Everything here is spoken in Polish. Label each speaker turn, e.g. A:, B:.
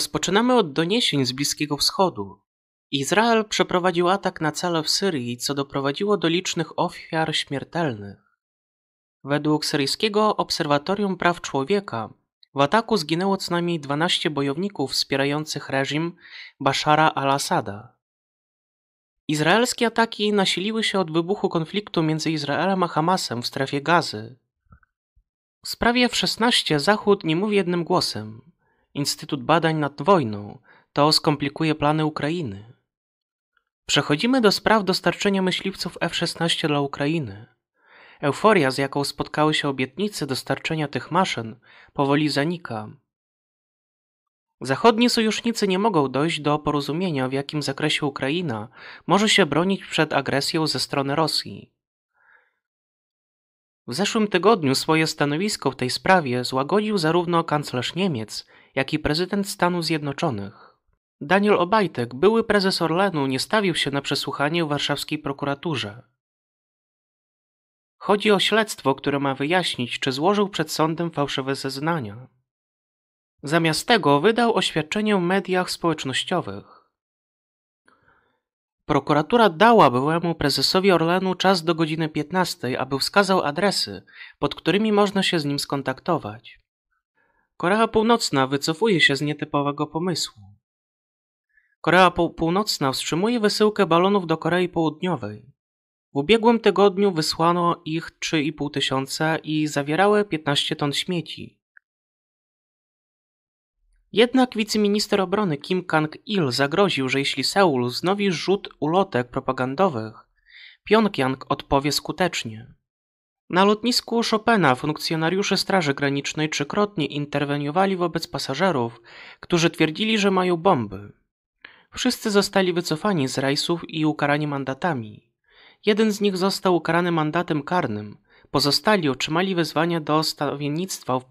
A: Rozpoczynamy od doniesień z Bliskiego Wschodu. Izrael przeprowadził atak na cele w Syrii, co doprowadziło do licznych ofiar śmiertelnych. Według syryjskiego Obserwatorium Praw Człowieka w ataku zginęło co najmniej 12 bojowników wspierających reżim Bashara al-Assada. Izraelskie ataki nasiliły się od wybuchu konfliktu między Izraelem a Hamasem w strefie gazy. W sprawie F-16 Zachód nie mówi jednym głosem. Instytut Badań nad Wojną. To skomplikuje plany Ukrainy. Przechodzimy do spraw dostarczenia myśliwców F-16 dla Ukrainy. Euforia, z jaką spotkały się obietnice dostarczenia tych maszyn, powoli zanika. Zachodni sojusznicy nie mogą dojść do porozumienia, w jakim zakresie Ukraina może się bronić przed agresją ze strony Rosji. W zeszłym tygodniu swoje stanowisko w tej sprawie złagodził zarówno kanclerz Niemiec, jak i prezydent Stanów Zjednoczonych. Daniel Obajtek, były prezes Orlenu, nie stawił się na przesłuchanie w warszawskiej prokuraturze. Chodzi o śledztwo, które ma wyjaśnić, czy złożył przed sądem fałszywe zeznania. Zamiast tego wydał oświadczenie w mediach społecznościowych. Prokuratura dała byłemu prezesowi Orlenu czas do godziny 15, aby wskazał adresy, pod którymi można się z nim skontaktować. Korea Północna wycofuje się z nietypowego pomysłu. Korea Północna wstrzymuje wysyłkę balonów do Korei Południowej. W ubiegłym tygodniu wysłano ich 3,5 tysiąca i zawierały 15 ton śmieci. Jednak wiceminister obrony Kim Kang-il zagroził, że jeśli Seul znowi rzut ulotek propagandowych, Pjongjang odpowie skutecznie. Na lotnisku Chopina funkcjonariusze Straży Granicznej trzykrotnie interweniowali wobec pasażerów, którzy twierdzili, że mają bomby. Wszyscy zostali wycofani z rejsów i ukarani mandatami. Jeden z nich został ukarany mandatem karnym, pozostali otrzymali wezwania do stawiennictwa w